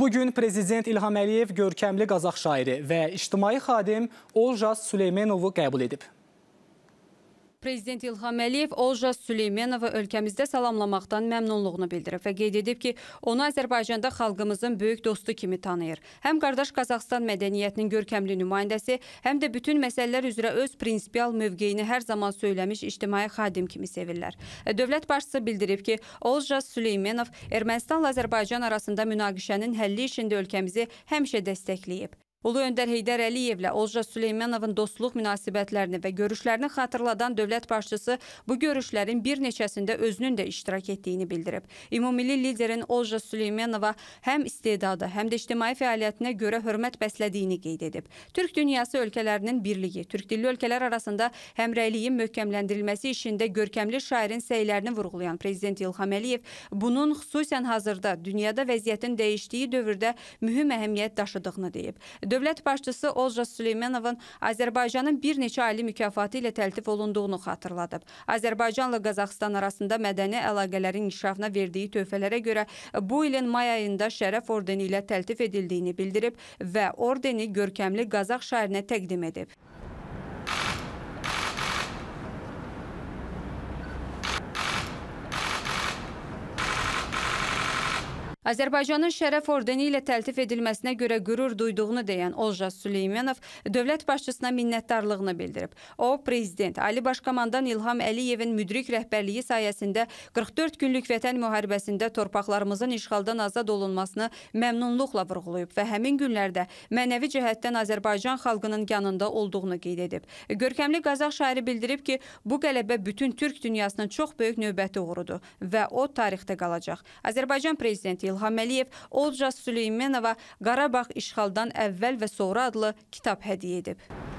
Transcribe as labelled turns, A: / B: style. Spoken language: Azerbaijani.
A: Bugün Prezident İlham Əliyev görkəmli Qazax şairi və ictimai xadim Olcaz Süleymanovu qəbul edib. Prezident İlham Əliyev Olja Süleymanova ölkəmizdə salamlamaqdan məmnunluğunu bildirib və qeyd edib ki, onu Azərbaycanda xalqımızın böyük dostu kimi tanıyır. Həm qardaş Qazaxstan mədəniyyətinin görkəmli nümayəndəsi, həm də bütün məsələlər üzrə öz prinsipial mövqeyini hər zaman söyləmiş ictimai xadim kimi sevirlər. E, dövlət başçısı bildirib ki, Olja Süleymanov Ermənistanla Azərbaycan arasında münaqişənin həlli işində ölkəmizi həmişə dəstəkləyib. Ulu öndər Heydər Əliyevlə Olca Süleymanovun dostluq münasibətlərini və görüşlərini xatırladan dövlət başçısı bu görüşlərin bir neçəsində özünün də iştirak etdiyini bildirib. Ümummilli liderin Olca Süleymanova həm istedadı, həm də ictimai fəaliyyətinə görə hörmət bəslədiyini qeyd edib. Türk dünyası ölkələrinin birliyi, türk dilli ölkələr arasında həmrəyliyin möhkəmləndirilməsi işində görkəmli şairin səylərini vurğulayan prezident İlham Əliyev bunun xüsusən hazırda dünyada vəziyyətin dəyişdiyi dövrdə mühüm əhəmiyyət daşıdığını deyib. Dövlət başçısı Olca Süleymənovın Azərbaycanın bir neçə ali mükafatı ilə təltif olunduğunu xatırladıb. Azərbaycanla Qazaxıstan arasında mədəni əlaqələrin inkişafına verdiyi tövbələrə görə bu ilin may ayında Şərəf ordeni ilə təltif edildiyini bildirib və ordeni görkəmli Qazax şairinə təqdim edib. Azərbaycanın şərəf ordeni ilə təltif edilməsinə görə qürur duyduğunu deyən Olja Süleymanov dövlət başçısına minnətdarlığını bildirib. O, prezident Ali Başkomandan İlham Əliyevin müdrik rəhbərliyi sayəsində 44 günlük vətən müharibəsində torpaqlarımızın işğaldan azad olunmasını məmnunluqla vurğulayıb və həmin günlərdə mənəvi cəhətdən Azərbaycan xalqının yanında olduğunu qeyd edib. Görkəmli Qazaq şairi bildirib ki, bu qələbə bütün türk dünyasının çox böyük növbəti uğurudur və o tarixdə qalacaq. Azərbaycan prezidenti İlham Əliyev Olcaz Süleymanova Qarabağ işğaldan əvvəl və sonra adlı kitab hədiyyə edib.